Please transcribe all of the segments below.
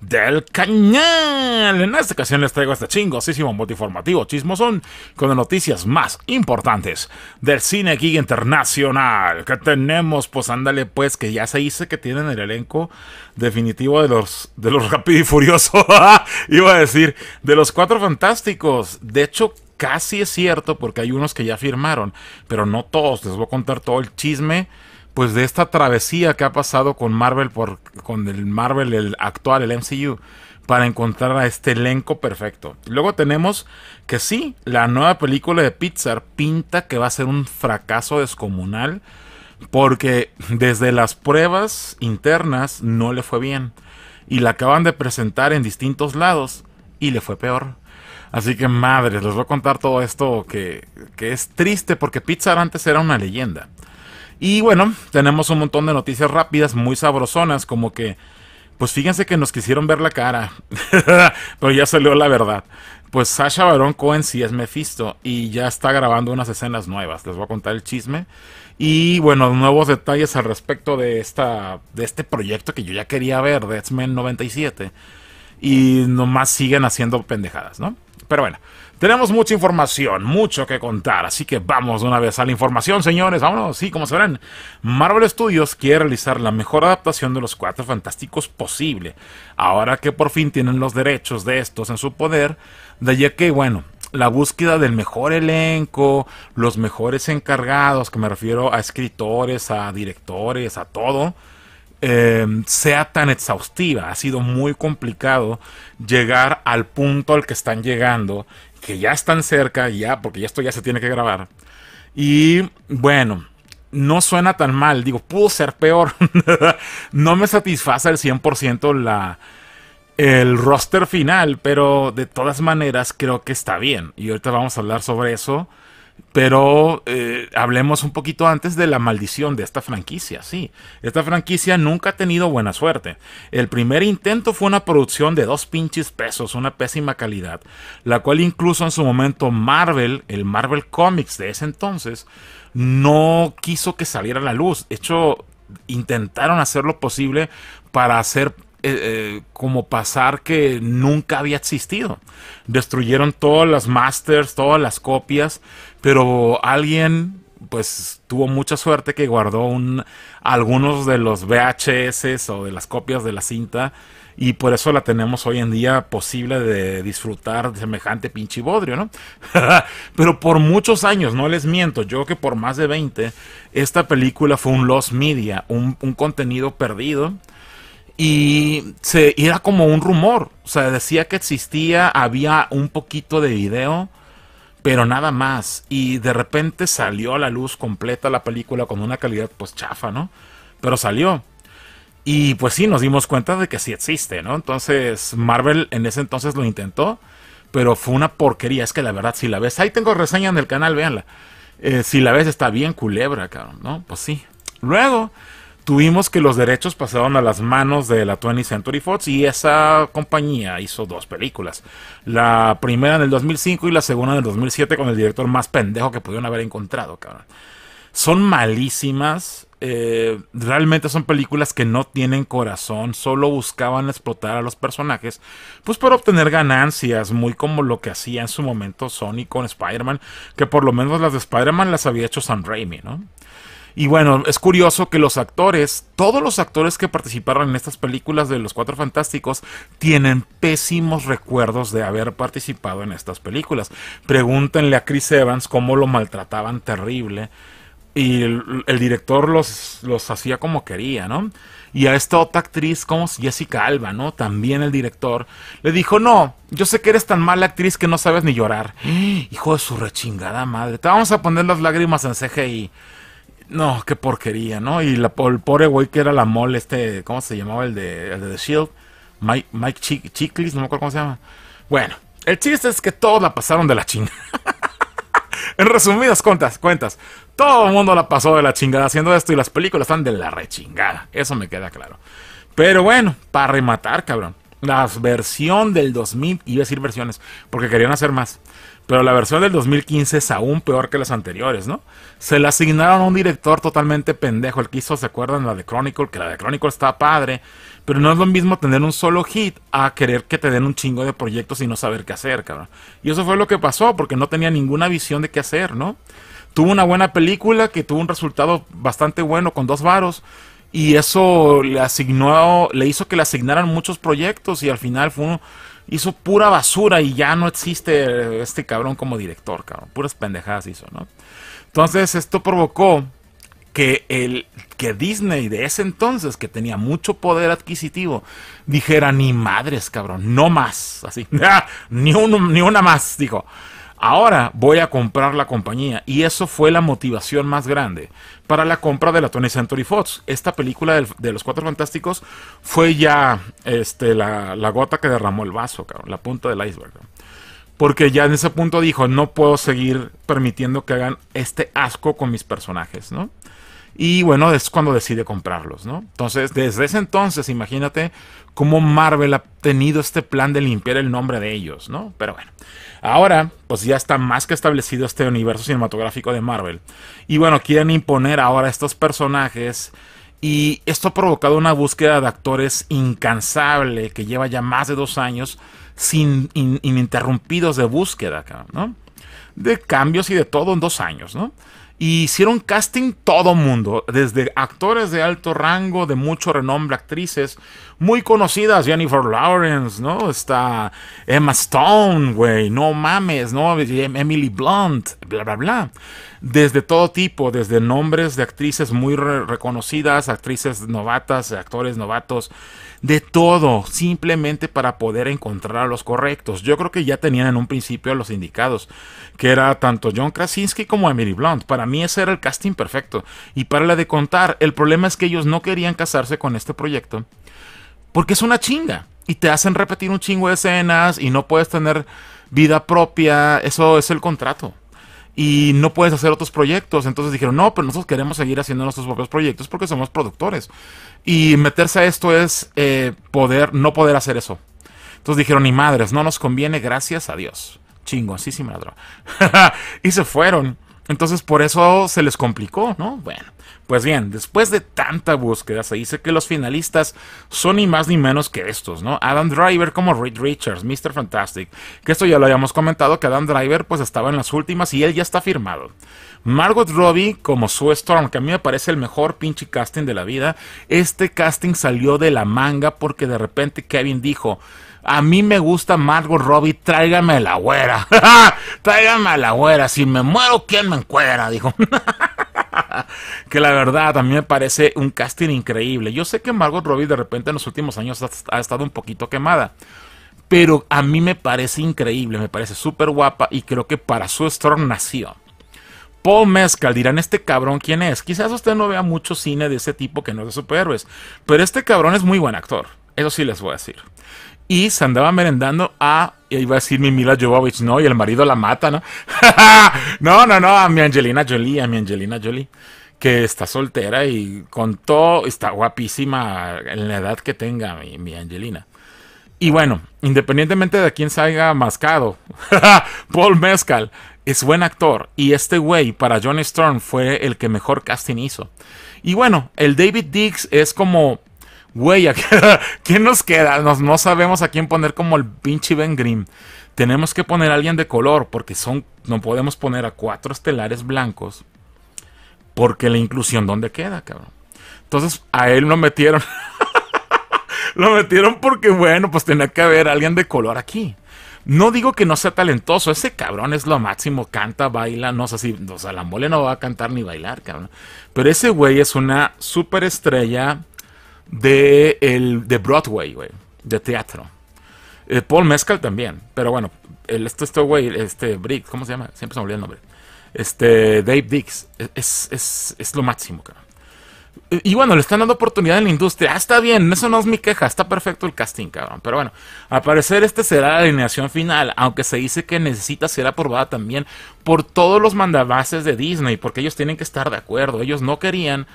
del cañón En esta ocasión les traigo este chingosísimo multiformativo son con las noticias más importantes del cine aquí internacional. que tenemos? Pues ándale, pues, que ya se dice que tienen el elenco definitivo de los, de los Rápido y Furioso. Iba a decir, de los cuatro fantásticos. De hecho, casi es cierto porque hay unos que ya firmaron, pero no todos. Les voy a contar todo el chisme pues de esta travesía que ha pasado con Marvel por con el Marvel el actual el MCU para encontrar a este elenco perfecto. Luego tenemos que sí, la nueva película de Pixar pinta que va a ser un fracaso descomunal porque desde las pruebas internas no le fue bien y la acaban de presentar en distintos lados y le fue peor. Así que madre, les voy a contar todo esto que, que es triste porque Pixar antes era una leyenda. Y bueno, tenemos un montón de noticias rápidas, muy sabrosonas, como que, pues fíjense que nos quisieron ver la cara, pero ya salió la verdad. Pues Sasha Baron Cohen sí es Mephisto y ya está grabando unas escenas nuevas. Les voy a contar el chisme. Y bueno, nuevos detalles al respecto de, esta, de este proyecto que yo ya quería ver, de men 97. Y nomás siguen haciendo pendejadas, ¿no? Pero bueno, tenemos mucha información, mucho que contar, así que vamos de una vez a la información, señores. Vámonos, sí, como verán. Marvel Studios quiere realizar la mejor adaptación de los Cuatro Fantásticos posible, ahora que por fin tienen los derechos de estos en su poder, de ya que, bueno, la búsqueda del mejor elenco, los mejores encargados, que me refiero a escritores, a directores, a todo, eh, sea tan exhaustiva. Ha sido muy complicado llegar al punto al que están llegando que ya están cerca, ya, porque esto ya se tiene que grabar. Y bueno, no suena tan mal, digo, pudo ser peor. no me satisface al 100% la, el roster final, pero de todas maneras creo que está bien. Y ahorita vamos a hablar sobre eso pero eh, hablemos un poquito antes de la maldición de esta franquicia. Sí, esta franquicia nunca ha tenido buena suerte. El primer intento fue una producción de dos pinches pesos, una pésima calidad, la cual incluso en su momento Marvel, el Marvel Comics de ese entonces, no quiso que saliera a la luz. De hecho, intentaron hacer lo posible para hacer eh, eh, como pasar que nunca había existido. Destruyeron todas las masters, todas las copias, pero alguien pues tuvo mucha suerte que guardó algunos de los VHS o de las copias de la cinta y por eso la tenemos hoy en día posible de disfrutar de semejante pinche bodrio, ¿no? Pero por muchos años, no les miento, yo que por más de 20, esta película fue un lost media, un contenido perdido y, se, era como un rumor. O sea, decía que existía, había un poquito de video, pero nada más. Y de repente salió a la luz completa la película con una calidad pues chafa, ¿no? Pero salió. Y pues sí, nos dimos cuenta de que sí existe, ¿no? Entonces Marvel en ese entonces lo intentó, pero fue una porquería. Es que la verdad, si la ves, ahí tengo reseña en el canal, véanla. Eh, si la ves está bien culebra, cabrón, ¿no? Pues sí. Luego tuvimos que los derechos pasaron a las manos de la 20th Century Fox y esa compañía hizo dos películas. La primera en el 2005 y la segunda en el 2007 con el director más pendejo que pudieron haber encontrado, cabrón. Son malísimas. Eh, realmente son películas que no tienen corazón, solo buscaban explotar a los personajes, pues para obtener ganancias, muy como lo que hacía en su momento Sony con Spider-Man, que por lo menos las de Spider-Man las había hecho Sam Raimi, ¿no? Y bueno, es curioso que los actores, todos los actores que participaron en estas películas de Los Cuatro Fantásticos, tienen pésimos recuerdos de haber participado en estas películas. Pregúntenle a Chris Evans cómo lo maltrataban terrible. Y el, director los, los hacía como quería, ¿no? Y a esta otra actriz como Jessica Alba, ¿no? También el director le dijo, no, yo sé que eres tan mala actriz que no sabes ni llorar. Hijo de su rechingada madre, te vamos a poner las lágrimas en CGI. No, qué porquería, ¿no? Y la, el pobre güey que era la mole, este, ¿cómo se llamaba? El de, el de The Shield, Mike, Mike no me acuerdo cómo se llama. Bueno, el chiste es que todos la pasaron de la chingada. en resumidas cuentas, cuentas, todo el mundo la pasó de la chingada haciendo esto y las películas están de la rechingada. Eso me queda claro. Pero bueno, para rematar, cabrón, la versión del 2000, iba a decir versiones, porque querían hacer más. Pero la versión del 2015 es aún peor que las anteriores, ¿no? Se le asignaron a un director totalmente pendejo. El que hizo, ¿se acuerdan? La de Chronicle, que la de Chronicle está padre. Pero no es lo mismo tener un solo hit a querer que te den un chingo de proyectos y no saber qué hacer, cabrón. Y eso fue lo que pasó, porque no tenía ninguna visión de qué hacer, ¿no? Tuvo una buena película que tuvo un resultado bastante bueno con dos varos. Y eso le asignó, le hizo que le asignaran muchos proyectos y al final fue un hizo pura basura y ya no existe este cabrón como director, cabrón. Puras pendejadas hizo, ¿no? Entonces esto provocó que, el, que Disney de ese entonces, que tenía mucho poder adquisitivo, dijera, ni madres, cabrón, no más, así, ah, ni, uno, ni una más, dijo. Ahora voy a comprar la compañía y eso fue la motivación más grande para la compra de la Tony Century Fox. Esta película de los Cuatro Fantásticos fue ya este, la, gota que derramó el vaso, la punta del iceberg. Porque ya en ese punto dijo, no puedo seguir permitiendo que hagan este asco con mis personajes, ¿no? Y bueno, es cuando decide comprarlos, ¿no? Entonces, desde ese entonces, imagínate cómo Marvel ha tenido este plan de limpiar el nombre de ellos, ¿no? Pero bueno. Ahora, pues ya está más que establecido este universo cinematográfico de Marvel. Y bueno, quieren imponer ahora estos personajes. Y esto ha provocado una búsqueda de actores incansable que lleva ya más de dos años sin interrumpidos ininterrumpidos de búsqueda, ¿no? De cambios y de todo en dos años, ¿no? Y hicieron casting todo mundo, desde actores de alto rango, de mucho renombre, actrices muy conocidas, Jennifer Lawrence, ¿no? Está Emma Stone, güey, no mames, ¿no? Em-, Emily Blunt, bla, bla, bla. Desde todo tipo, desde nombres de actrices muy reconocidas, actrices novatas, actores novatos de todo, simplemente para poder encontrar a los correctos. Yo creo que ya tenían en un principio a los indicados, que era tanto John Krasinski como Emily Blunt. Para mí ese era el casting perfecto. Y para la de contar, el problema es que ellos no querían casarse con este proyecto, porque es una chinga. Y te hacen repetir un chingo de escenas y no puedes tener vida propia. Eso es el contrato y no puedes hacer otros proyectos. Entonces dijeron, no, pero nosotros queremos seguir haciendo nuestros propios proyectos porque somos productores. Y meterse a esto es eh, poder, no poder hacer eso. Entonces dijeron, ni madres, no nos conviene, gracias a Dios. Chingo, sí, sí, madre. y se fueron. Entonces por eso se les complicó, ¿no? Bueno. Pues bien, después de tanta búsqueda, se dice que los finalistas son ni más ni menos que estos, ¿no? Adam Driver como Reed Richards, Mr. Fantastic, que esto ya lo habíamos comentado, que Adam Driver pues estaba en las últimas y él ya está firmado. Margot Robbie como Sue Storm, que a mí me parece el mejor pinche casting de la vida. Este casting salió de la manga porque de repente Kevin dijo, a mí me gusta Margot Robbie, tráigame a la güera. tráigame la güera, si me muero, ¿quién me encuera? Dijo. que la verdad a mí me parece un casting increíble. Yo sé que Margot Robbie de repente en los últimos años ha, estado un poquito quemada. Pero a mí me parece increíble, me parece súper guapa y creo que para su Storm nació. Paul Mezcal, dirán, este cabrón, ¿quién es? Quizás usted no vea mucho cine de ese tipo que no es de superhéroes, pero este cabrón es muy buen actor, eso sí les voy a decir y se andaba merendando ah, a, iba a decir mi Mila Jovovich, no, y el marido la mata, ¿no? no, no, no, a mi Angelina Jolie, a mi Angelina Jolie, que está soltera y con todo, está guapísima en la edad que tenga mi, Angelina. Y bueno, independientemente de quién salga mascado, Paul Mescal es buen actor y este güey para John Storm fue el que mejor casting hizo. Y bueno, el David Dix es como Güey, ¿quién nos queda? Nos, no sabemos a quién poner como el pinche Ben Grimm. Tenemos que poner a alguien de color, porque son, no podemos poner a cuatro estelares blancos, porque la inclusión, ¿dónde queda, cabrón? Entonces, a él lo metieron. lo metieron porque, bueno, pues tenía que haber alguien de color aquí. No digo que no sea talentoso, ese cabrón es lo máximo, canta, baila, no sé si, o sea, la mole no va a cantar ni bailar, cabrón. Pero ese güey es una superestrella estrella de, el, de Broadway, güey, de teatro. Eh, Paul Mezcal también, pero bueno, el, este, este güey, este Briggs, ¿cómo se llama? Siempre se me olvida el nombre. Este, Dave Dix, e, es, es lo máximo, cabrón. Y bueno, le están dando oportunidad en la industria. Ah, está bien, eso no es mi queja, está perfecto el casting, cabrón. Pero bueno, al parecer este será la alineación final, aunque se dice que necesita ser aprobada también por todos los mandabases de Disney, porque ellos tienen que estar de acuerdo. Ellos no querían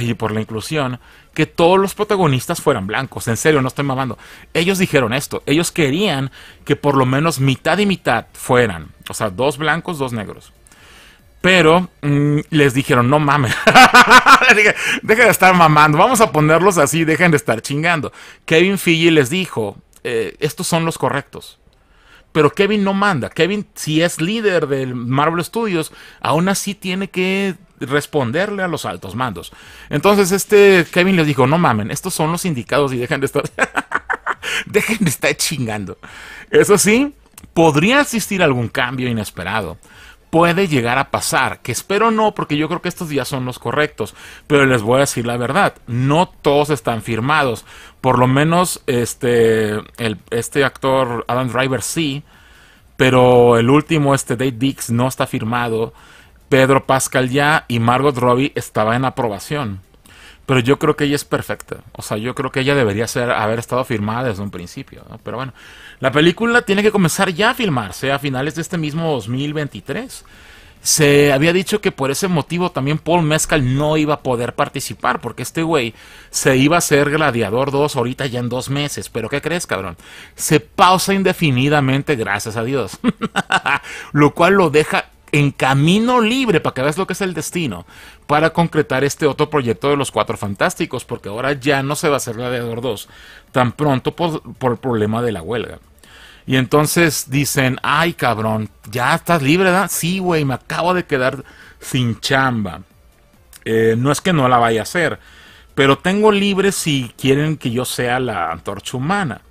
y por la inclusión, que todos los protagonistas fueran blancos. En serio, no estoy mamando. Ellos dijeron esto. Ellos querían que por lo menos mitad y mitad fueran. O sea, dos blancos, dos negros. Pero mm, les dijeron, no mames. dejen de estar mamando. Vamos a ponerlos así, dejen de estar chingando. Kevin Feige les dijo, eh, estos son los correctos. Pero Kevin no manda. Kevin, si es líder del Marvel Studios, aún así tiene que responderle a los altos mandos. Entonces, este Kevin les dijo, no mamen, estos son los indicados y dejen de estar, dejen de estar chingando. Eso sí, podría existir algún cambio inesperado. Puede llegar a pasar, que espero no, porque yo creo que estos días son los correctos, pero les voy a decir la verdad, no todos están firmados. Por lo menos este, el, este actor Adam Driver sí, pero el último, este Dave Dix, no está firmado. Pedro Pascal ya y Margot Robbie estaba en aprobación. Pero yo creo que ella es perfecta. O sea, yo creo que ella debería ser, haber estado firmada desde un principio. Pero bueno, la película tiene que comenzar ya a filmarse a finales de este mismo 2023. Se había dicho que por ese motivo también Paul Mescal no iba a poder participar, porque este güey se iba a hacer Gladiador 2 ahorita ya en dos meses. Pero ¿qué crees, cabrón? Se pausa indefinidamente, gracias a Dios. lo cual lo deja en camino libre, para que veas lo que es el destino, para concretar este otro proyecto de los Cuatro Fantásticos, porque ahora ya no se va a hacer Gladiador 2 tan pronto por, el problema de la huelga. Y entonces dicen, ay cabrón, ya estás libre, ¿verdad? Sí, güey, me acabo de quedar sin chamba. Eh, no es que no la vaya a hacer, pero tengo libre si quieren que yo sea la antorcha humana.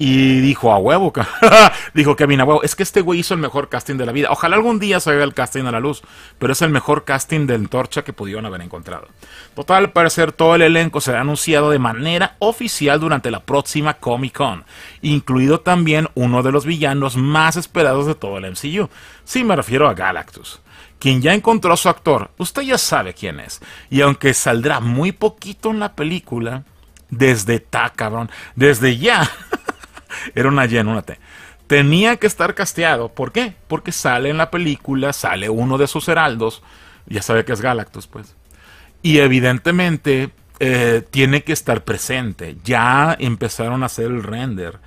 Y dijo, a huevo, dijo que a huevo, es que este güey hizo el mejor casting de la vida. Ojalá algún día salga el casting a la luz, pero es el mejor casting de Torcha que pudieron haber encontrado. Total, al parecer todo el elenco será anunciado de manera oficial durante la próxima Comic Con, incluido también uno de los villanos más esperados de todo el MCU. Sí, me refiero a Galactus quien ya encontró a su actor, usted ya sabe quién es. Y aunque saldrá muy poquito en la película, desde ta, cabrón, desde ya Era una Y una T. Tenía que estar casteado. ¿Por qué? Porque sale en la película, sale uno de sus heraldos. Ya sabe que es Galactus, pues. Y evidentemente eh, tiene que estar presente. Ya empezaron a hacer el render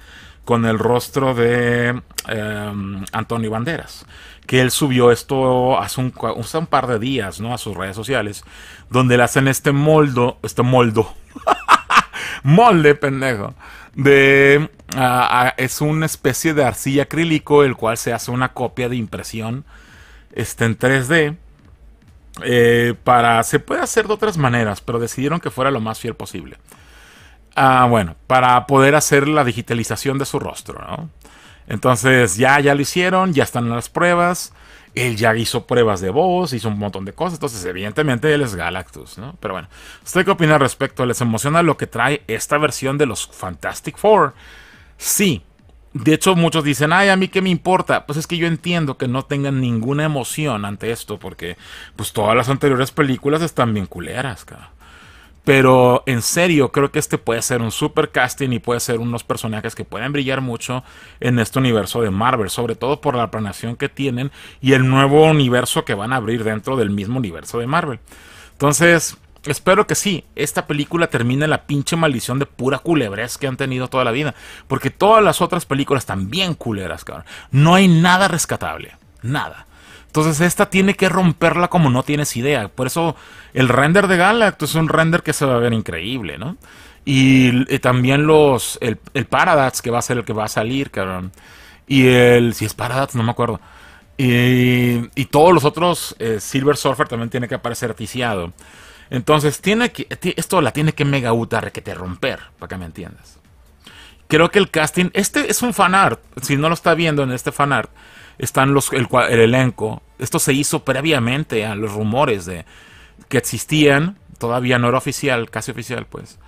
con el rostro de em, Antonio Banderas, que él subió esto hace un, un, par de días, ¿no? A sus redes sociales, donde le hacen este moldo, este moldo, molde, pendejo, de ah, ah, es una especie de arcilla acrílico el cual se hace una copia de impresión este, en 3D eh, para se puede hacer de otras maneras, pero decidieron que fuera lo más fiel posible. Ah, bueno, para poder hacer la digitalización de su rostro, Entonces ya ya lo hicieron, ya están las pruebas. Él ya hizo pruebas de voz, hizo un montón de cosas, entonces evidentemente él es Galactus, ¿no? Pero bueno, ¿usted qué opina al respecto? ¿Les emociona lo que trae esta versión de los Fantastic Four? Sí. De hecho, muchos dicen, ay, a mí qué me importa. Pues es que yo entiendo que no tengan ninguna emoción ante esto, porque pues todas las anteriores películas están bien culeras, cara. Pero en serio, creo que este puede ser un super casting y puede ser unos personajes que pueden brillar mucho en este universo de Marvel, sobre todo por la planeación que tienen y el nuevo universo que van a abrir dentro del mismo universo de Marvel. Entonces, espero que sí, esta película termine la pinche maldición de pura culebrez que han tenido toda la vida, porque todas las otras películas están bien culeras, cabrón. No hay nada rescatable, nada. Entonces esta tiene que romperla como no tienes idea. Por eso el render de Galactus pues, es un render que se va a ver increíble, ¿no? Y, también los el, el que va a ser el que va a salir, cabrón. Y el si es Paradats no me acuerdo. Y, todos los otros eh, Silver Surfer también tiene que aparecer ticiado. Entonces tiene que esto la tiene que mega utar que te romper, para que me entiendas. Creo que el casting este es un fanart, si no lo está viendo en este fanart están los, el, el elenco. Esto se hizo previamente a los rumores de que existían, todavía no era oficial, casi oficial, pues.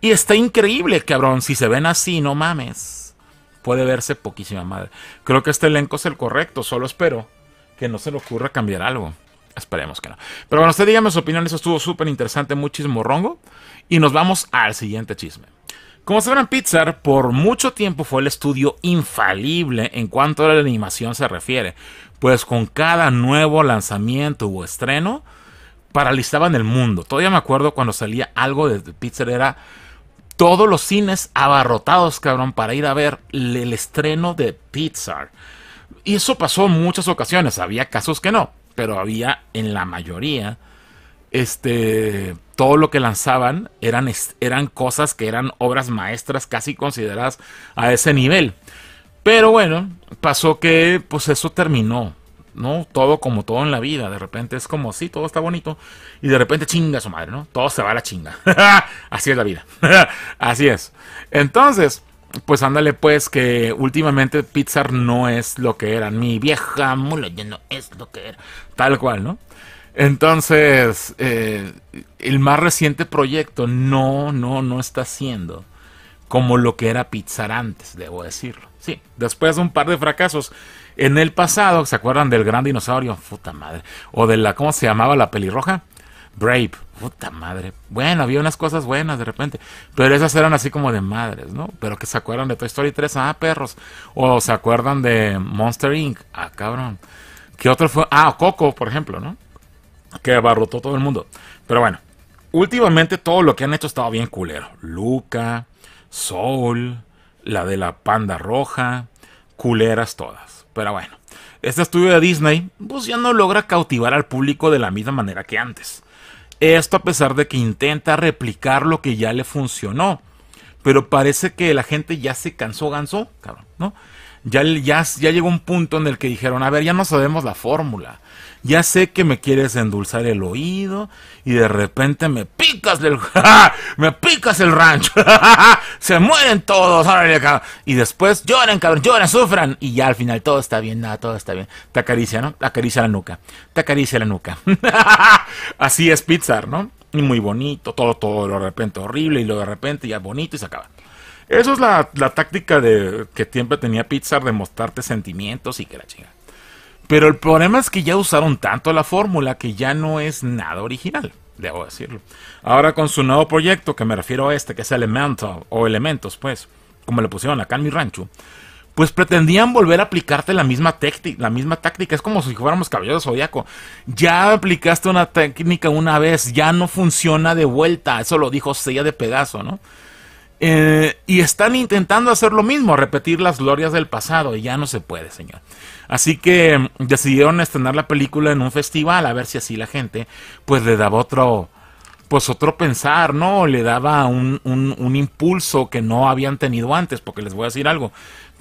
Y está increíble, cabrón. Si se ven así, no mames. Puede verse poquísima madre. Creo que este elenco es el correcto. Solo espero que no se le ocurra cambiar algo. Esperemos que no. Pero bueno, usted dígame su opinión. Eso estuvo súper interesante, muy chismorrongo. Y nos vamos al siguiente chisme. Como sabrán, Pixar por mucho tiempo fue el estudio infalible en cuanto a la animación se refiere, pues con cada nuevo lanzamiento o estreno paralizaban el mundo. Todavía me acuerdo cuando salía algo de Pixar era todos los cines abarrotados, cabrón, para ir a ver el estreno de Pixar. Y eso pasó en muchas ocasiones, había casos que no, pero había en la mayoría este todo lo que lanzaban eran, eran cosas que eran obras maestras casi consideradas a ese nivel. Pero bueno, pasó que pues eso terminó. ¿no? Todo como todo en la vida. De repente es como, sí, todo está bonito. Y de repente chinga su madre, ¿no? Todo se va a la chinga. Así es la vida. Así es. Entonces, pues ándale, pues que últimamente Pizza no es lo que era. Mi vieja mula ya no es lo que era. Tal cual, ¿no? Entonces, eh, el más reciente proyecto no, no, no está siendo como lo que era Pixar antes, debo decirlo. Sí, después de un par de fracasos en el pasado, ¿se acuerdan del gran dinosaurio? Puta madre. O de la, ¿cómo se llamaba la pelirroja? Brave, puta madre. Bueno, había unas cosas buenas de repente, pero esas eran así como de madres, ¿no? Pero que se acuerdan de Toy Story 3, ah, perros. O se acuerdan de Monster Inc., ah, cabrón. ¿Qué otro fue? Ah, Coco, por ejemplo, ¿no? que abarrotó todo el mundo. Pero bueno, últimamente todo lo que han hecho estaba bien culero. Luca, Sol la de la panda roja, culeras todas. Pero bueno, este estudio de Disney pues ya no logra cautivar al público de la misma manera que antes. Esto a pesar de que intenta replicar lo que ya le funcionó. Pero parece que la gente ya se cansó, ganso, cabrón, ¿no? Ya, ya llegó un punto en el que dijeron, a ver, ya no sabemos la fórmula. Ya sé que me quieres endulzar el oído y de repente me picas el... me picas el rancho. Se mueren todos. Y después lloran, cabrón, lloran, sufran. Y ya al final todo está bien, nada, todo está bien. Te acaricia, ¿no? Te acaricia la nuca. Te acaricia la nuca. Así es Pixar, ¿no? Y muy bonito, todo, todo, de repente horrible y luego de repente ya bonito y se acaba. eso es la, táctica de, que siempre tenía Pixar de mostrarte sentimientos y que la chinga. Pero el problema es que ya usaron tanto la fórmula que ya no es nada original, debo decirlo. Ahora con su nuevo proyecto, que me refiero a este, que es Elemental, o Elementos, pues, como le pusieron acá en mi rancho, pues pretendían volver a aplicarte la misma, la misma táctica. Es como si fuéramos caballeros de zodiaco. Ya aplicaste una técnica una vez, ya no funciona de vuelta. Eso lo dijo Sella de pedazo, ¿no? Eh, y están intentando hacer lo mismo, repetir las glorias del pasado, y ya no se puede, señor. Así que mm, decidieron estrenar la película en un festival, a ver si así la gente, pues le daba otro, pues otro pensar, ¿no? Le daba un impulso que no habían tenido antes, porque les voy a decir algo,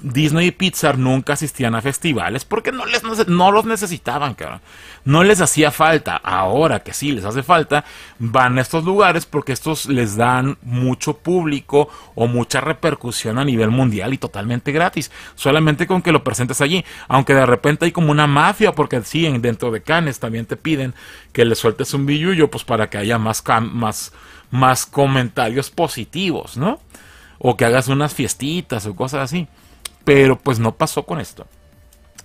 Disney y Pixar nunca asistían a festivales porque no, les, no los necesitaban, cabrón. No les hacía falta. Ahora que sí les hace falta, van a estos lugares porque estos les dan mucho público o mucha repercusión a nivel mundial y totalmente gratis. Solamente con que lo presentes allí. Aunque de repente hay como una mafia porque sí, dentro de Cannes también te piden que le sueltes un billullo pues para que haya más, más, más comentarios positivos, ¿no? O que hagas unas fiestitas o cosas así. Pero pues no pasó con esto.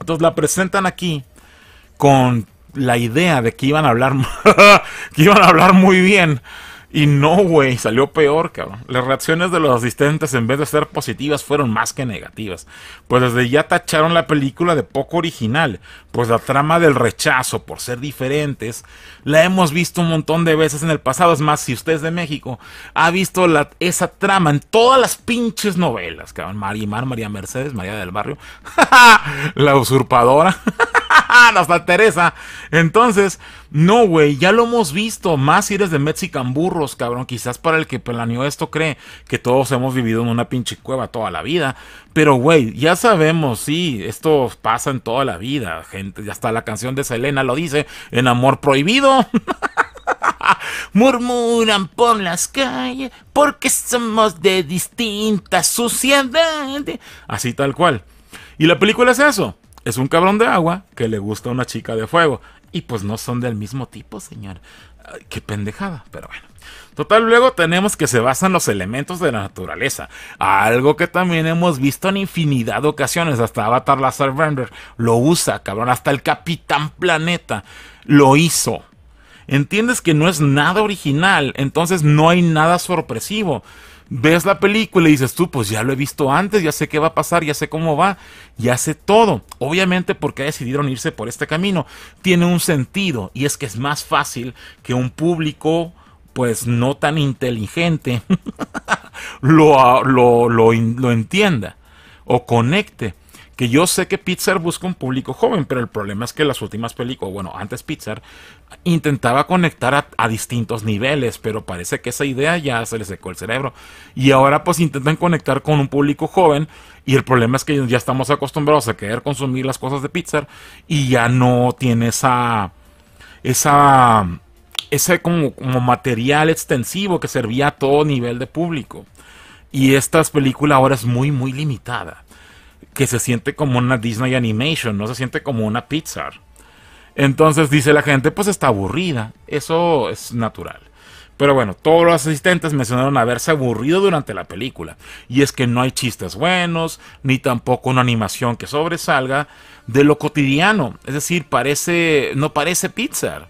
Entonces la presentan aquí con la idea de que iban a hablar, que iban a hablar muy bien y no, güey, salió peor, cabrón. Las reacciones de los asistentes, en vez de ser positivas, fueron más que negativas. Pues desde ya tacharon la película de poco original, pues la trama del rechazo por ser diferentes la hemos visto un montón de veces en el pasado. Es más, si usted es de México, ha visto la, esa trama en todas las pinches novelas, cabrón. Marimar, María Mercedes, María del Barrio, la usurpadora. hasta Teresa. Entonces, no, güey, ya lo hemos visto. Más si eres de Mexican burros, cabrón. Quizás para el que planeó esto cree que todos hemos vivido en una pinche cueva toda la vida. Pero, güey, ya sabemos, sí, esto pasa en toda la vida. Gente, hasta la canción de Selena lo dice: en amor prohibido. Murmuran por las calles porque somos de distinta sociedad. Así tal cual. Y la película es eso es un cabrón de agua que le gusta a una chica de fuego. Y pues no son del mismo tipo, señor. Ah, qué pendejada, pero bueno. Total, luego tenemos que se basan los elementos de la naturaleza, algo que también hemos visto en infinidad de ocasiones, hasta Avatar Lazar Airbender lo usa, cabrón, hasta el Capitán Planeta lo hizo. Entiendes que no es nada original, entonces no hay nada sorpresivo ves la película y dices tú, pues ya lo he visto antes, ya sé qué va a pasar, ya sé cómo va, ya sé todo. Obviamente porque decidieron irse por este camino. Tiene un sentido y es que es más fácil que un público pues no tan inteligente lo, lo, lo entienda o conecte. Que yo sé que Pixar busca un público joven, pero el problema es que las últimas películas, bueno, antes Pixar, intentaba conectar a, distintos niveles, pero parece que esa idea ya se le secó el cerebro. Y ahora pues intentan conectar con un público joven y el problema es que ya estamos acostumbrados a querer consumir las cosas de Pixar y ya no tiene esa... esa ese material extensivo que servía a todo nivel de público. Y esta película ahora es muy, muy limitada que se siente como una Disney Animation, no se siente como una Pixar. Entonces dice la gente, pues está aburrida, eso es natural. Pero bueno, todos los asistentes mencionaron haberse aburrido durante la película. Y es que no hay chistes buenos, ni tampoco una animación que sobresalga de lo cotidiano. Es decir, parece, no parece Pixar.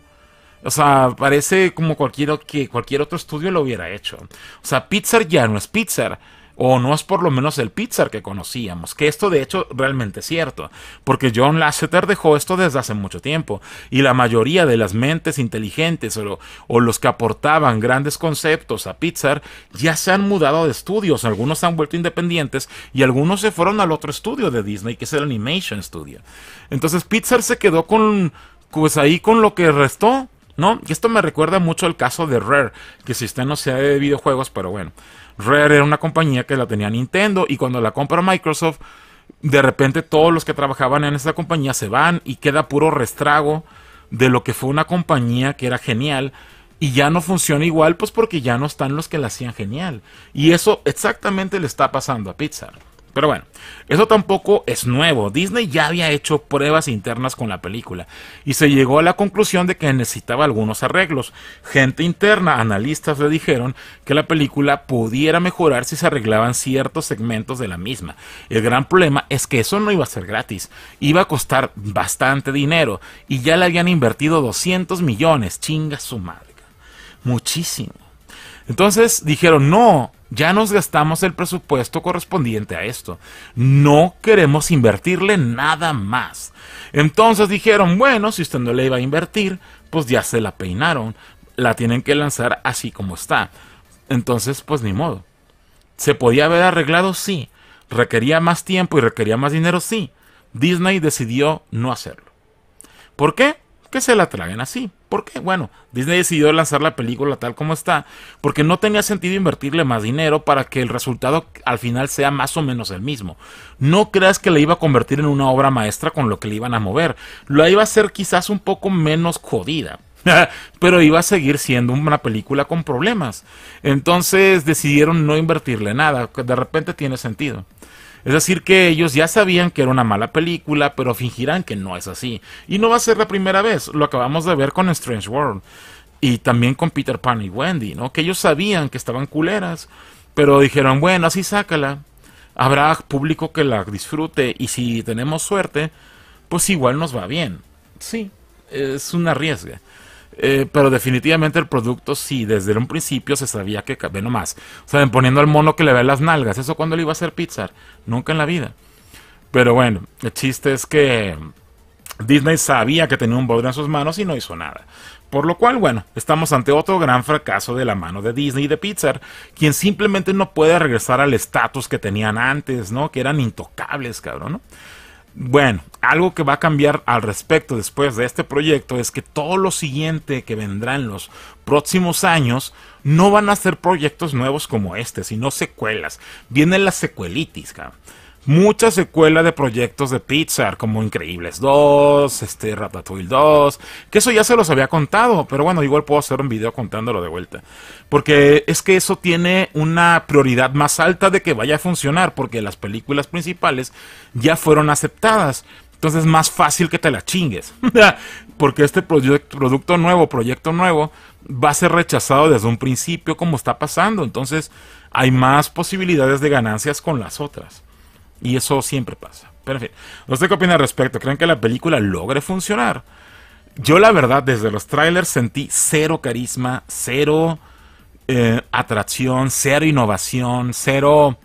O sea, parece como cualquier, que cualquier otro estudio lo hubiera hecho. O sea, Pixar ya no es Pixar o no es por lo menos el Pizzar que conocíamos, que esto de hecho realmente es cierto, porque John Lasseter dejó esto desde hace mucho tiempo, y la mayoría de las mentes inteligentes o, los que aportaban grandes conceptos a Pizzar ya se han mudado de estudios, algunos se han vuelto independientes y algunos se fueron al otro estudio de Disney, que es el Animation Studio. Entonces Pizzar se quedó con, pues ahí con lo que restó. ¿No? Y esto me recuerda mucho al caso de Rare, que si usted no sea de videojuegos, pero bueno. Rare era una compañía que la tenía Nintendo y cuando la compra Microsoft, de repente todos los que trabajaban en esa compañía se van y queda puro restrago de lo que fue una compañía que era genial y ya no funciona igual, pues porque ya no están los que la hacían genial. Y eso exactamente le está pasando a Pizza. Pero bueno, eso tampoco es nuevo. Disney ya había hecho pruebas internas con la película y se llegó a la conclusión de que necesitaba algunos arreglos. Gente interna, analistas le dijeron que la película pudiera mejorar si se arreglaban ciertos segmentos de la misma. El gran problema es que eso no iba a ser gratis, iba a costar bastante dinero y ya le habían invertido 200 millones. Chinga su madre. Muchísimo. Entonces dijeron, no, ya nos gastamos el presupuesto correspondiente a esto. No queremos invertirle nada más. Entonces dijeron, bueno, si usted no le iba a invertir, pues ya se la peinaron. La tienen que lanzar así como está. Entonces, pues ni modo. ¿Se podía haber arreglado? Sí. ¿Requería más tiempo y requería más dinero? Sí. Disney decidió no hacerlo. ¿Por qué? que se la traguen así. ¿Por qué? Bueno, Disney decidió lanzar la película tal como está, porque no tenía sentido invertirle más dinero para que el resultado al final sea más o menos el mismo. No creas que le iba a convertir en una obra maestra con lo que le iban a mover. Lo iba a hacer quizás un poco menos jodida, pero iba a seguir siendo una película con problemas. Entonces decidieron no invertirle nada, de repente tiene sentido. Es decir, que ellos ya sabían que era una mala película, pero fingirán que no es así. Y no va a ser la primera vez, lo acabamos de ver con Strange World y también con Peter Pan y Wendy, ¿no? Que ellos sabían que estaban culeras, pero dijeron, bueno, así sácala. Habrá público que la disfrute y si tenemos suerte, pues igual nos va bien. Sí, es una riesga. Eh, pero definitivamente el producto sí, desde un principio se sabía que, ve nomás, sea, poniendo al mono que le ve las nalgas, ¿eso cuándo le iba a hacer pizza Nunca en la vida. Pero bueno, el chiste es que Disney sabía que tenía un bode en sus manos y no hizo nada. Por lo cual, bueno, estamos ante otro gran fracaso de la mano de Disney y de Pizza quien simplemente no puede regresar al estatus que tenían antes, ¿no? Que eran intocables, cabrón, ¿no? Bueno, algo que va a cambiar al respecto después de este proyecto es que todo lo siguiente que vendrá en los próximos años no van a ser proyectos nuevos como este, sino secuelas. Viene la secuelitis, cabrón muchas secuelas de proyectos de Pixar, como Increíbles 2, este, Ratatouille 2, que eso ya se los había contado, pero bueno, igual puedo hacer un video contándolo de vuelta. Porque es que eso tiene una prioridad más alta de que vaya a funcionar, porque las películas principales ya fueron aceptadas. Entonces es más fácil que te la chingues. Porque este producto nuevo, proyecto nuevo, va a ser rechazado desde un principio como está pasando. Entonces hay más posibilidades de ganancias con las otras. Y eso siempre pasa. Pero en fin, no sé qué opina al respecto. ¿Creen que la película logre funcionar? Yo la verdad, desde los trailers sentí cero carisma, cero eh, atracción, cero innovación, cero...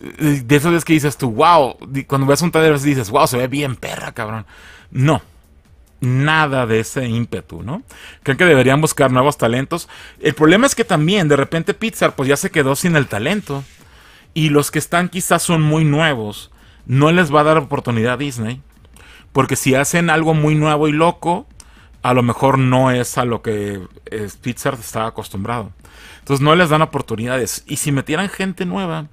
Eh, de esas veces que dices tú, wow, cuando ves un trailer dices, wow, se ve bien perra, cabrón. No, nada de ese ímpetu, ¿no? Creen que deberían buscar nuevos talentos. El problema es que también de repente Pixar pues ya se quedó sin el talento y los que están quizás son muy nuevos, no les va a dar oportunidad Disney. Porque si hacen algo muy nuevo y loco, a lo mejor no es a lo que Pixar está acostumbrado. Entonces no les dan oportunidades. Y si metieran gente nueva,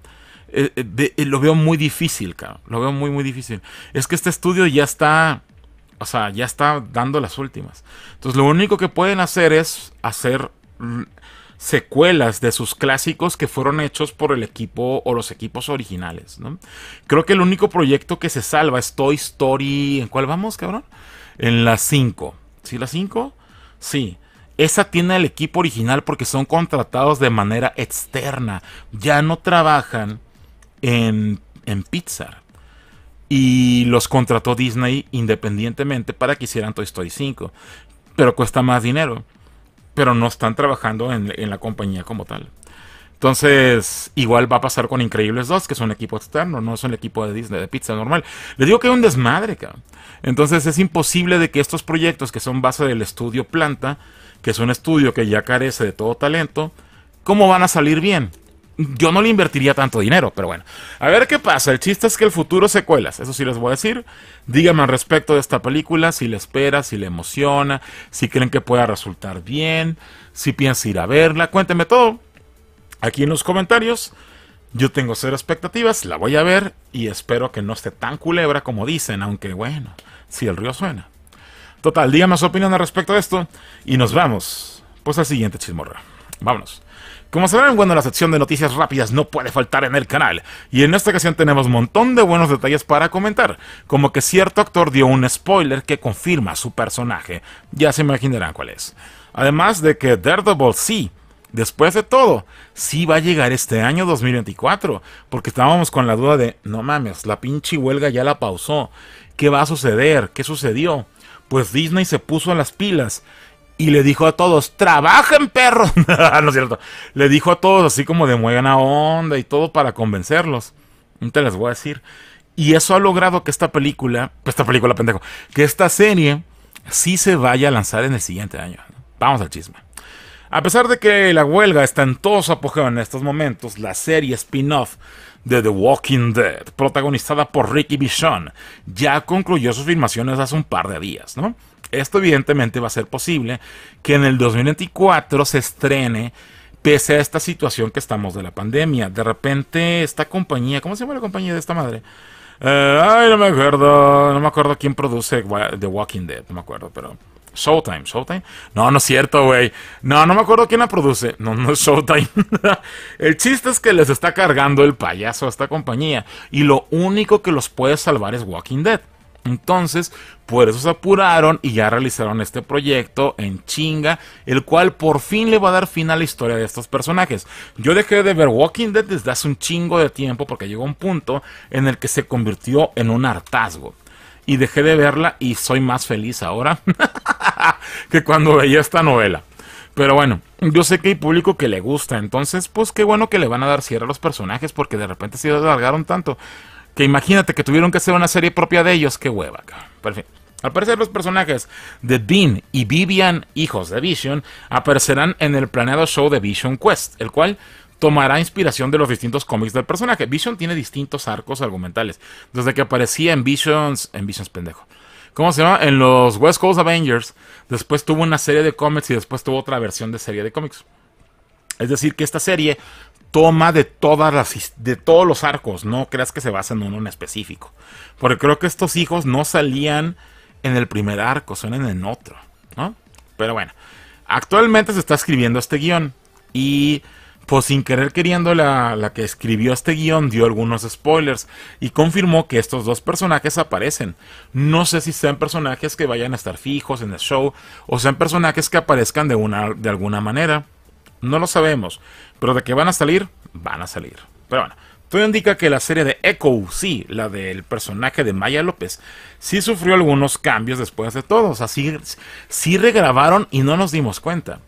eh, eh, eh, lo veo muy difícil, cabrón. Lo veo muy, muy difícil. Es que este estudio ya está, o sea, ya está dando las últimas. Entonces lo único que pueden hacer es hacer secuelas de sus clásicos que fueron hechos por el equipo o los equipos originales. Creo que el único proyecto que se salva es Toy Story. ¿En cuál vamos, cabrón? En la 5. ¿Sí, la 5? Sí. Esa tiene el equipo original porque son contratados de manera externa. Ya no trabajan en, en Pixar. Y los contrató Disney independientemente para que hicieran Toy Story 5. Pero cuesta más dinero pero no están trabajando en, la compañía como tal. Entonces, igual va a pasar con Increíbles 2, que es un equipo externo, no es un equipo de Disney, de pizza normal. Les digo que es un desmadre, cabrón. Entonces, es imposible de que estos proyectos que son base del estudio Planta, que es un estudio que ya carece de todo talento, ¿cómo van a salir bien? yo no le invertiría tanto dinero, pero bueno. A ver qué pasa. El chiste es que el futuro secuelas. Eso sí les voy a decir. Díganme al respecto de esta película, si le espera, si le emociona, si creen que pueda resultar bien, si piensa ir a verla. Cuéntenme todo aquí en los comentarios. Yo tengo cero expectativas, la voy a ver y espero que no esté tan culebra como dicen, aunque bueno, si el río suena. Total, díganme su opinión al respecto de esto y nos vamos pues al siguiente chismorra. Vámonos. Como saben, bueno, la sección de noticias rápidas no puede faltar en el canal, y en esta ocasión tenemos un montón de buenos detalles para comentar, como que cierto actor dio un spoiler que confirma su personaje, ya se imaginarán cuál es. Además de que Daredevil sí, después de todo, sí va a llegar este año 2024, porque estábamos con la duda de, no mames, la pinche huelga ya la pausó, ¿qué va a suceder? ¿Qué sucedió? Pues Disney se puso a las pilas y le dijo a todos, trabajen perros. Ah, no es cierto. Le dijo a todos así como de muy buena onda y todo para convencerlos. No te les voy a decir. Y eso ha logrado que esta película, pues, esta película pendejo, que esta serie sí se vaya a lanzar en el siguiente año. Vamos al chisme. A pesar de que la huelga está en todo su apogeo en estos momentos, la serie spin-off de The Walking Dead, protagonizada por Ricky Bichon, ya concluyó sus filmaciones hace un par de días, ¿no? Esto evidentemente va a ser posible que en el 2024 se estrene pese a esta situación que estamos de la pandemia. De repente esta compañía, ¿cómo se llama la compañía de esta madre? Eh, ay, no me acuerdo, no me acuerdo quién produce The Walking Dead, no me acuerdo, pero... Showtime, Showtime. No, no es cierto, güey. No, no me acuerdo quién la produce. No, no es Showtime. el chiste es que les está cargando el payaso a esta compañía. Y lo único que los puede salvar es Walking Dead. Entonces, por eso se apuraron y ya realizaron este proyecto en chinga, el cual por fin le va a dar fin a la historia de estos personajes. Yo dejé de ver Walking Dead desde hace un chingo de tiempo porque llegó un punto en el que se convirtió en un hartazgo. Y dejé de verla y soy más feliz ahora que cuando veía esta novela. Pero bueno, yo sé que hay público que le gusta, entonces pues qué bueno que le van a dar cierre a los personajes porque de repente se alargaron tanto. Que imagínate que tuvieron que hacer una serie propia de ellos, qué hueva, cabrón. Pero Al parecer los personajes de Dean y Vivian, hijos de Vision, aparecerán en el planeado show de Vision Quest, el cual tomará inspiración de los distintos cómics del personaje. Vision tiene distintos arcos argumentales, desde que aparecía en Visions, en Visions pendejo. ¿Cómo se llama? En los West Coast Avengers, después tuvo una serie de cómics y después tuvo otra versión de serie de cómics. Es decir, que esta serie toma de todas las de todos los arcos, no creas que se basa en uno en específico, porque creo que estos hijos no salían en el primer arco, son en el otro, Pero bueno, actualmente se está escribiendo este guión y pues sin querer queriendo la, que escribió este guión dio algunos spoilers y confirmó que estos dos personajes aparecen. No sé si sean personajes que vayan a estar fijos en el show o sean personajes que aparezcan de, una, de alguna manera. No lo sabemos, pero de que van a salir, van a salir. Pero bueno, todo indica que la serie de Echo, sí, la del personaje de Maya López, sí sufrió algunos cambios después de todo. O sea, sí, regrabaron y no nos dimos cuenta.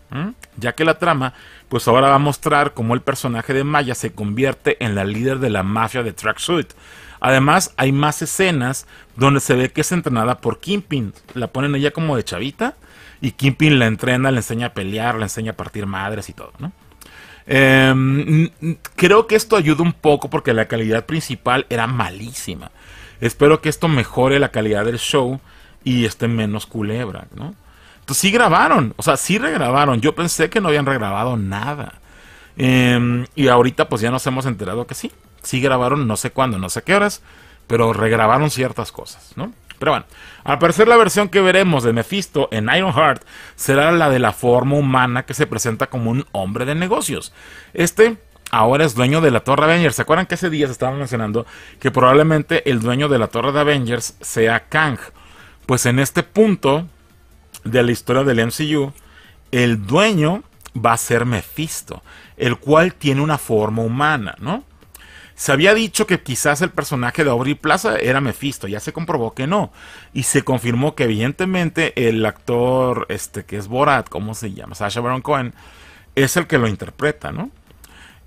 Ya que la trama, pues ahora va a mostrar cómo el personaje de Maya se convierte en la líder de la mafia de Tracksuit. Además, hay más escenas donde se ve que es entrenada por Kimpin. La ponen ella como de chavita y Kimpin la entrena, le enseña a pelear, le enseña a partir madres y todo, ¿no? Em, creo que esto ayuda un poco porque la calidad principal era malísima. Espero que esto mejore la calidad del show y esté menos culebra, ¿no? Entonces sí grabaron, o sea, sí regrabaron. Yo pensé que no habían regrabado nada. Em, y ahorita pues ya nos hemos enterado que sí. Sí grabaron no sé cuándo, no sé qué horas, pero regrabaron ciertas cosas, ¿no? Pero bueno, al parecer la versión que veremos de Mephisto en Ironheart será la de la forma humana que se presenta como un hombre de negocios. Este ahora es dueño de la Torre de Avengers. ¿Se acuerdan que ese día se mencionando que probablemente el dueño de la Torre de Avengers sea Kang? Pues en este punto de la historia del MCU, el dueño va a ser Mephisto, el cual tiene una forma humana, ¿no? Se había dicho que quizás el personaje de Aubrey Plaza era Mephisto, ya se comprobó que no. Y se confirmó que evidentemente el actor, este que es Borat, ¿cómo se llama? Sasha Baron Cohen, es el que lo interpreta, ¿no?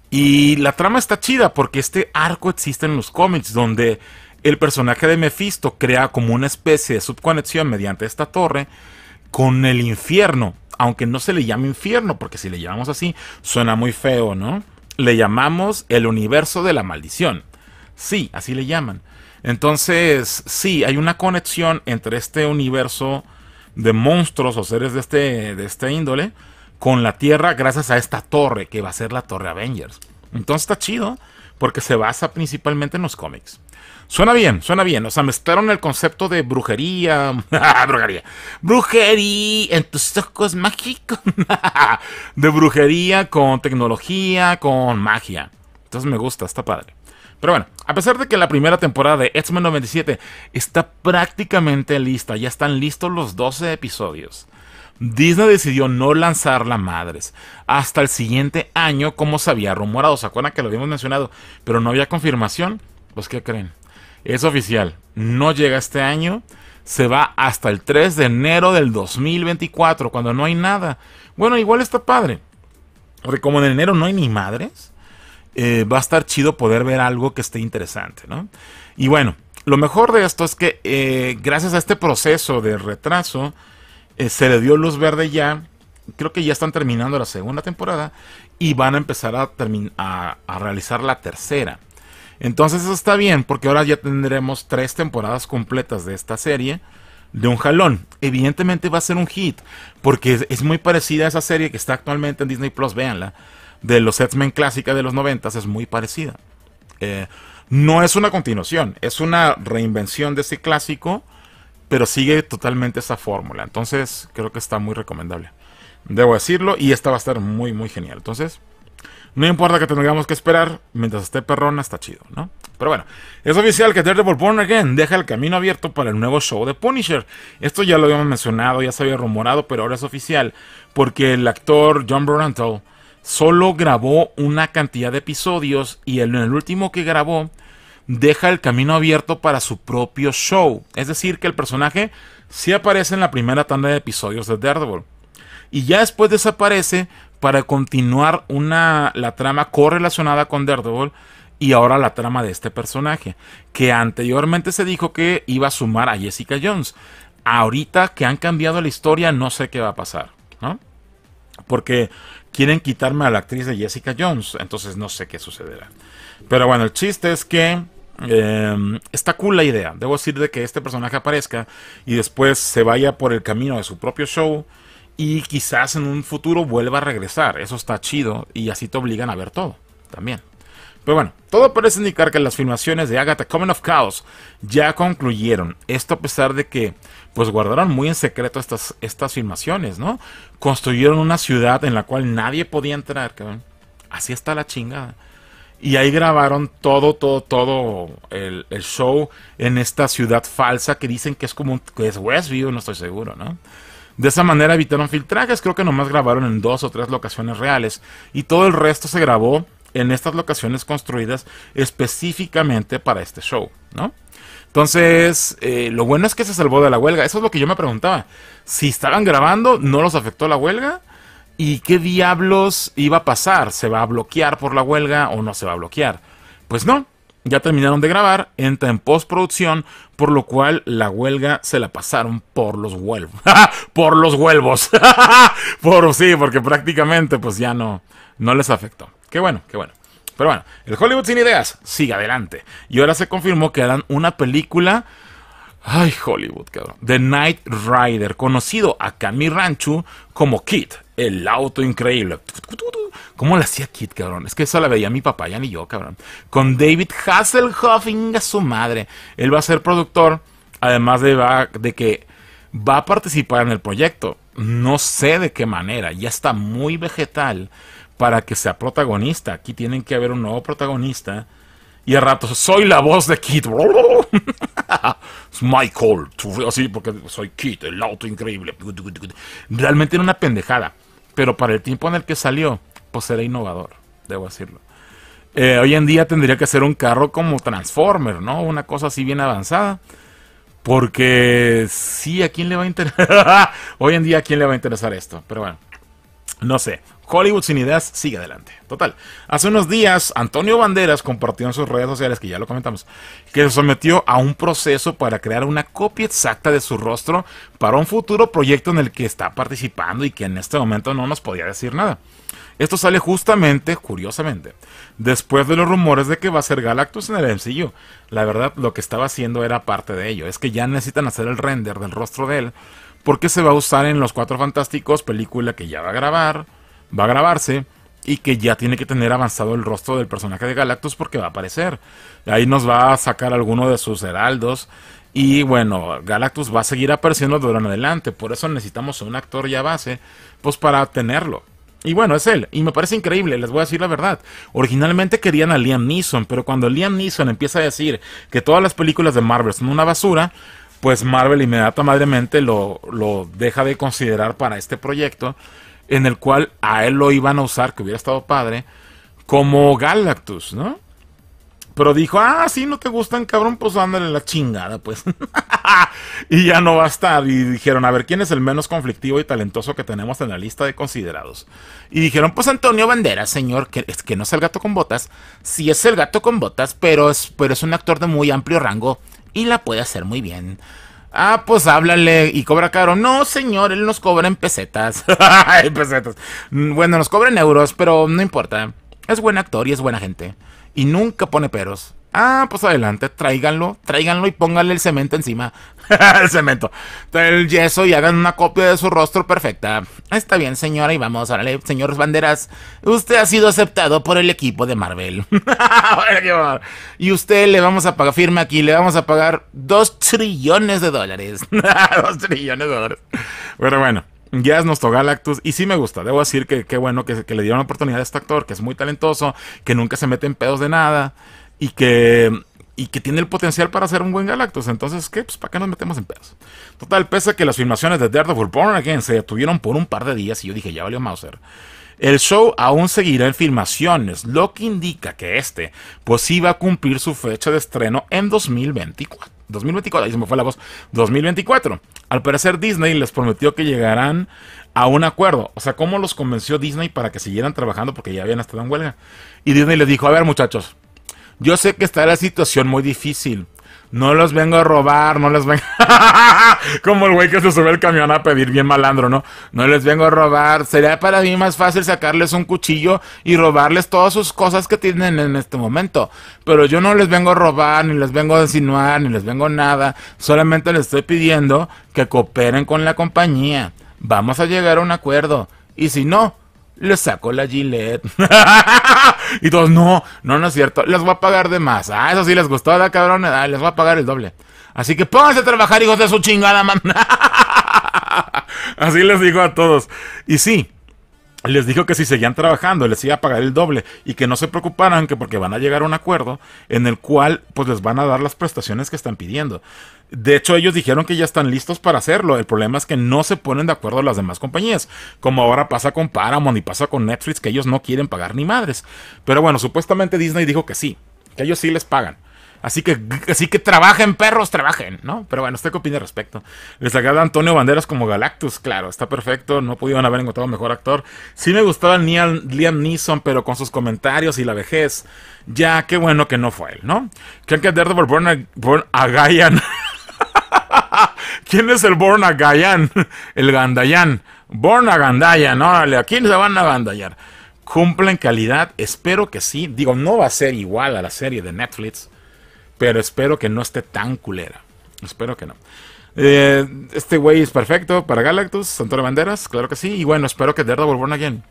Y la trama está chida porque este arco existe en los cómics donde el personaje de Mephisto crea como una especie de subconexión mediante esta torre con el infierno, aunque no se le llame infierno porque si le llamamos así suena muy feo, ¿no? le llamamos el universo de la maldición. Sí, así le llaman. Entonces, sí, hay una conexión entre este universo de monstruos o seres de este, de este índole con la Tierra gracias a esta torre que va a ser la Torre Avengers. Entonces está chido porque se basa principalmente en los cómics. Suena bien, suena bien. O sea, mezclaron el concepto de brujería. Ah, brujería. Brujería en tus ojos mágicos. de brujería con tecnología, con magia. Entonces me gusta, está padre. Pero bueno, a pesar de que la primera temporada de X-Men 97 está prácticamente lista, ya están listos los 12 episodios. Disney decidió no lanzar la madres hasta el siguiente año, como se había rumorado. ¿Se acuerdan que lo habíamos mencionado? Pero no había confirmación. Pues, ¿qué creen? Es oficial. No llega este año. Se va hasta el 3 de enero del 2024, cuando no hay nada. Bueno, igual está padre. Porque como en enero no hay ni madres, eh, va a estar chido poder ver algo que esté interesante, Y bueno, lo mejor de esto es que eh, gracias a este proceso de retraso, eh, se le dio luz verde ya. Creo que ya están terminando la segunda temporada y van a empezar a, realizar la tercera. Entonces eso está bien porque ahora ya tendremos tres temporadas completas de esta serie de un jalón. Evidentemente va a ser un hit porque es, muy parecida a esa serie que está actualmente en Disney Plus, véanla, de los X-Men clásica de los noventas, es muy parecida. Eh, no es una continuación, es una reinvención de ese clásico pero sigue totalmente esa fórmula. Entonces, creo que está muy recomendable. Debo decirlo, y esta va a estar muy, muy genial. Entonces, no importa que tengamos que esperar, mientras esté perrona está chido, ¿no? Pero bueno, es oficial que Daredevil Born Again deja el camino abierto para el nuevo show de Punisher. Esto ya lo habíamos mencionado, ya se había rumorado, pero ahora es oficial, porque el actor John Brontal solo grabó una cantidad de episodios y el último que grabó deja el camino abierto para su propio show. Es decir, que el personaje sí aparece en la primera tanda de episodios de Daredevil. Y ya después desaparece para continuar una, la trama correlacionada con Daredevil y ahora la trama de este personaje, que anteriormente se dijo que iba a sumar a Jessica Jones. Ahorita que han cambiado la historia, no sé qué va a pasar, Porque quieren quitarme a la actriz de Jessica Jones, entonces no sé qué sucederá. Pero bueno, el chiste es que Em, está cool la idea. Debo decir de que este personaje aparezca y después se vaya por el camino de su propio show y quizás en un futuro vuelva a regresar. Eso está chido y así te obligan a ver todo también. Pero bueno, todo parece indicar que las filmaciones de Agatha Common of Chaos ya concluyeron. Esto a pesar de que pues guardaron muy en secreto estas, estas filmaciones, ¿no? Construyeron una ciudad en la cual nadie podía entrar, Así está la chingada. Y ahí grabaron todo, todo, todo el, show en esta ciudad falsa que dicen que es como un, es Westview, no estoy seguro, ¿no? De esa manera evitaron filtrajes, creo que nomás grabaron en dos o tres locaciones reales y todo el resto se grabó en estas locaciones construidas específicamente para este show, ¿no? Entonces, eh, lo bueno es que se salvó de la huelga. Eso es lo que yo me preguntaba. Si estaban grabando, ¿no los afectó la huelga? ¿Y qué diablos iba a pasar? ¿Se va a bloquear por la huelga o no se va a bloquear? Pues no, ya terminaron de grabar, entra en postproducción, por lo cual la huelga se la pasaron por los huelvos. por los huelvos. por, sí, porque prácticamente pues ya no, no les afectó. Qué bueno, qué bueno. Pero bueno, el Hollywood sin ideas sigue adelante. Y ahora se confirmó que harán una película Ay, Hollywood, cabrón. The Night Rider, conocido acá en mi rancho como Kit, el auto increíble. ¿Cómo la hacía Kit, cabrón? Es que eso la veía mi papá, ya ni yo, cabrón. Con David Hasselhoff, inga su madre. Él va a ser productor, además de, de que va a participar en el proyecto. No sé de qué manera, ya está muy vegetal para que sea protagonista. Aquí tienen que haber un nuevo protagonista y a rato, soy la voz de Kit. Michael. Así, porque soy Kit, el auto increíble. Realmente era una pendejada. Pero para el tiempo en el que salió, pues era innovador, debo decirlo. Eh, hoy en día tendría que ser un carro como Transformer, ¿no? Una cosa así bien avanzada. Porque sí, ¿a quién le va a interesar? hoy en día, ¿a quién le va a interesar esto? Pero bueno. No sé, Hollywood sin ideas sigue adelante. Total. Hace unos días, Antonio Banderas compartió en sus redes sociales, que ya lo comentamos, que se sometió a un proceso para crear una copia exacta de su rostro para un futuro proyecto en el que está participando y que en este momento no nos podía decir nada. Esto sale justamente, curiosamente, después de los rumores de que va a ser Galactus en el sencillo. La verdad, lo que estaba haciendo era parte de ello. Es que ya necesitan hacer el render del rostro de él porque se va a usar en Los Cuatro Fantásticos, película que ya va a grabar, va a grabarse y que ya tiene que tener avanzado el rostro del personaje de Galactus porque va a aparecer. Ahí nos va a sacar alguno de sus heraldos y bueno, Galactus va a seguir apareciendo de ahora en adelante, por eso necesitamos un actor ya base, pues para tenerlo. Y bueno, es él. Y me parece increíble, les voy a decir la verdad. Originalmente querían a Liam Neeson, pero cuando Liam Neeson empieza a decir que todas las películas de Marvel son una basura, pues Marvel inmediatamente lo, lo deja de considerar para este proyecto, en el cual a él lo iban a usar, que hubiera estado padre, como Galactus, ¿no? Pero dijo, ah, sí, no te gustan, cabrón, pues ándale la chingada, pues. y ya no va a estar. Y dijeron, a ver, ¿quién es el menos conflictivo y talentoso que tenemos en la lista de considerados? Y dijeron, pues Antonio Banderas, señor, que es que no es el gato con botas. Sí es el gato con botas, pero es, pero es un actor de muy amplio rango y la puede hacer muy bien. Ah, pues háblale y cobra caro. No, señor, él nos cobra en pesetas. pesetas. Mm, bueno, nos cobra en euros, pero no importa. Es buen actor y es buena gente. Y nunca pone peros. Ah, pues adelante, tráiganlo, tráiganlo y pónganle el cemento encima. el cemento. El yeso y hagan una copia de su rostro perfecta. Está bien, señora, y vamos, órale, Señores Banderas. Usted ha sido aceptado por el equipo de Marvel. y usted le vamos a pagar, firme aquí, le vamos a pagar dos trillones de dólares. dos trillones de dólares. Pero bueno. Ya es nuestro Galactus. Y sí me gusta. Debo decir que qué bueno que, que, le dieron la oportunidad a este actor, que es muy talentoso, que nunca se mete en pedos de nada y que, que tiene el potencial para ser un buen Galactus. Entonces, ¿qué? Pues, ¿para qué nos metemos en pedos? Total, pese a que las filmaciones de Daredevil Born Again se detuvieron por un par de días y yo dije, ya valió Mauser. El show aún seguirá en filmaciones, lo que indica que este, pues iba a cumplir su fecha de estreno en 2024. 2024, ahí se me fue la voz, 2024. Al parecer Disney les prometió que llegarán a un acuerdo. O sea, ¿cómo los convenció Disney para que siguieran trabajando porque ya habían estado en huelga? Y Disney les dijo, a ver muchachos, yo sé que está la situación muy difícil. No los vengo a robar, no les vengo. Como el güey que se sube al camión a pedir bien malandro, ¿no? No les vengo a robar. Sería para mí más fácil sacarles un cuchillo y robarles todas sus cosas que tienen en este momento. Pero yo no les vengo a robar, ni les vengo a insinuar, ni les vengo nada. Solamente les estoy pidiendo que cooperen con la compañía. Vamos a llegar a un acuerdo. Y si no, les saco la gilet y todos, no, no, no es cierto. Les voy a pagar de más. Ah, eso sí les gustó, la cabrona ah, les voy a pagar el doble. Así que pónganse a trabajar, hijos de su chingada, man. Así les dijo a todos. Y sí, les dijo que si seguían trabajando les iba a pagar el doble y que no se preocuparan que porque van a llegar a un acuerdo en el cual pues les van a dar las prestaciones que están pidiendo. De hecho, ellos dijeron que ya están listos para hacerlo. El problema es que no se ponen de acuerdo las demás compañías, como ahora pasa con Paramount y pasa con Netflix, que ellos no quieren pagar ni madres. Pero bueno, supuestamente Disney dijo que sí, que ellos sí les pagan. Así que, así que trabajen, perros, trabajen, ¿no? Pero bueno, ¿usted qué opina al respecto? Les agrada Antonio Banderas como Galactus, claro, está perfecto, no pudieron haber encontrado mejor actor. Sí me gustaba Liam Neeson, pero con sus comentarios y la vejez, ya qué bueno que no fue él, ¿no? Creen que Daredevil burn a Gaian ¿Quién es el Born Gayan? El Gandayan. Borna Gandayan, órale, ¿a quién se van a gandallar? Cumplen calidad, espero que sí. Digo, no va a ser igual a la serie de Netflix, pero espero que no esté tan culera. Espero que no. Eh, este güey es perfecto para Galactus, Santoro Banderas, claro que sí. Y bueno, espero que Daredevil Born Again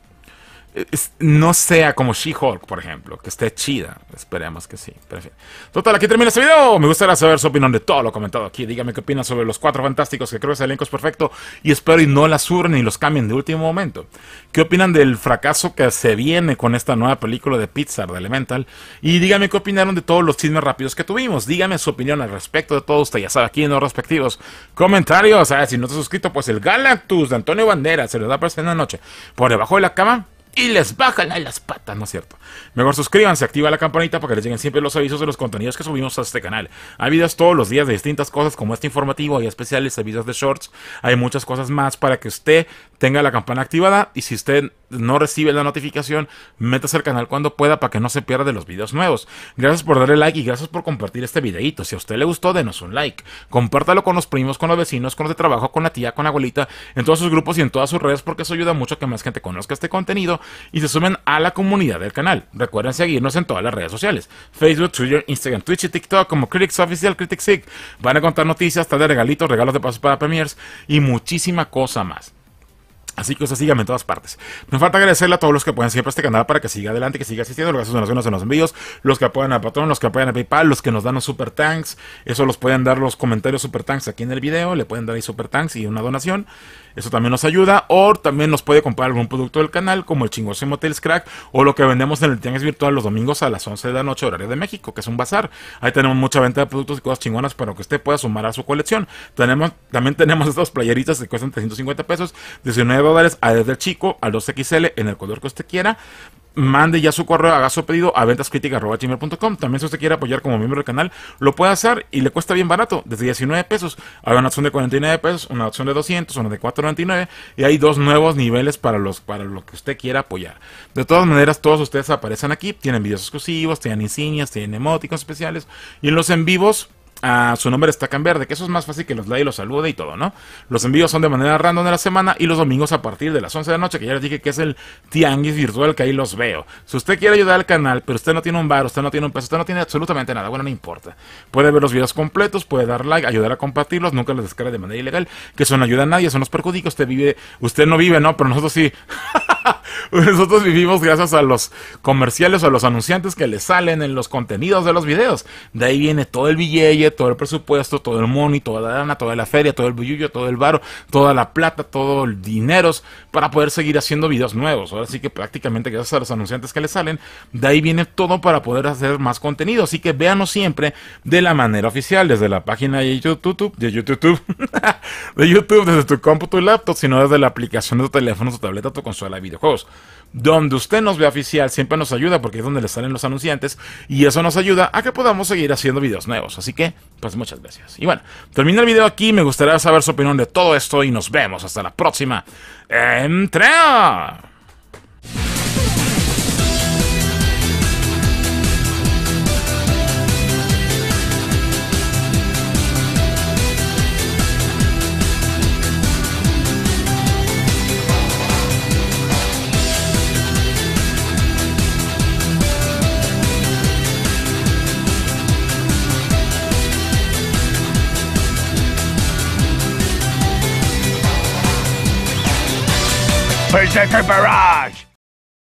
no sea como She-Hulk, por ejemplo, que esté chida. Esperemos que sí. Total, aquí termina este video. Me gustaría saber su opinión de todo lo comentado aquí. Dígame qué opinan sobre los cuatro fantásticos, que creo que ese elenco es perfecto. Y espero y no la suben ni los cambien de último momento. ¿Qué opinan del fracaso que se viene con esta nueva película de Pixar, de Elemental? Y dígame qué opinaron de todos los chismes rápidos que tuvimos. Dígame su opinión al respecto de todo usted. Ya sabe, aquí en los respectivos comentarios. ver, si no te has suscrito, pues el Galactus de Antonio Bandera se le da presente en noche. Por debajo de la cama y les bajan a las patas, ¿no es cierto? Mejor suscríbanse, activa la campanita para que les lleguen siempre los avisos de los contenidos que subimos a este canal. Hay videos todos los días de distintas cosas como este informativo, hay especiales, hay videos de shorts, hay muchas cosas más para que usted tenga la campana activada y si usted no recibe la notificación, métase al canal cuando pueda para que no se pierda de los videos nuevos. Gracias por darle like y gracias por compartir este videito. Si a usted le gustó, denos un like. Compártalo con los primos, con los vecinos, con los de trabajo, con la tía, con la abuelita, en todos sus grupos y en todas sus redes porque eso ayuda mucho a que más gente conozca este contenido y se sumen a la comunidad del canal. Recuerden seguirnos en todas las redes sociales: Facebook, Twitter, Instagram, Twitch y TikTok como Critics Official Critics Van a contar noticias, tal de regalitos, regalos de pasos para premiers y muchísima cosa más. Así que ustedes síganme en todas partes. Me falta agradecerle a todos los que apoyan siempre este canal para que siga adelante, que siga asistiendo, los que hacen donaciones en los envíos, los que apoyan a Patrón, los que apoyan a PayPal, los que nos dan los super tanks. Eso los pueden dar los comentarios super tanks aquí en el video, le pueden dar ahí super tanks y una donación. Eso también nos ayuda. O también nos puede comprar algún producto del canal, como el chingoso Motels Crack, o lo que vendemos en el Tianguis Virtual los domingos a las 11 de la noche, horario de México, que es un bazar. Ahí tenemos mucha venta de productos y cosas chingonas para que usted pueda sumar a su colección. Tenemos, también tenemos estas playeritas que cuestan 350 pesos, 19 dólares, a desde el chico, Al 2 XL, en el color que usted quiera mande ya su correo, haga su pedido a ventascritica.com. También si usted quiere apoyar como miembro del canal, lo puede hacer y le cuesta bien barato, desde 19 pesos. Hay una opción de 49 pesos, una opción de 200, una de 4.99 y hay dos nuevos niveles para los lo que usted quiera apoyar. De todas maneras, todos ustedes aparecen aquí, tienen videos exclusivos, tienen insignias, tienen emóticos especiales y en los en vivos Ah, su nombre está cambiar verde, que eso es más fácil que los like y los salude y todo, ¿no? Los envíos son de manera random de la semana y los domingos a partir de las 11 de la noche, que ya les dije que es el tianguis virtual que ahí los veo. Si usted quiere ayudar al canal, pero usted no tiene un bar, usted no tiene un peso, usted no tiene absolutamente nada, bueno, no importa. Puede ver los videos completos, puede dar like, ayudar a compartirlos, nunca los descargue de manera ilegal, que eso no ayuda a nadie, eso nos perjudica, usted vive, usted no vive, ¿no? Pero nosotros sí. Nosotros vivimos gracias a los comerciales, a los anunciantes que le salen en los contenidos de los videos. De ahí viene todo el billete, todo el presupuesto, todo el money, toda la lana, toda la feria, todo el bullullo, todo el varo, toda la plata, Todos los dineros para poder seguir haciendo videos nuevos. Ahora sí que prácticamente gracias a los anunciantes que le salen, de ahí viene todo para poder hacer más contenido. Así que véanos siempre de la manera oficial, desde la página de YouTube, de YouTube, de YouTube, desde tu compu, tu laptop, sino desde la aplicación de tu teléfono, tu tableta, tu consola de video Juegos, Donde usted nos ve oficial siempre nos ayuda porque es donde le salen los anunciantes y eso nos ayuda a que podamos seguir haciendo videos nuevos. Así que, pues muchas gracias. Y bueno, termina el video aquí, me gustaría saber su opinión de todo esto y nos vemos hasta la próxima entrega. Berserker Barrage!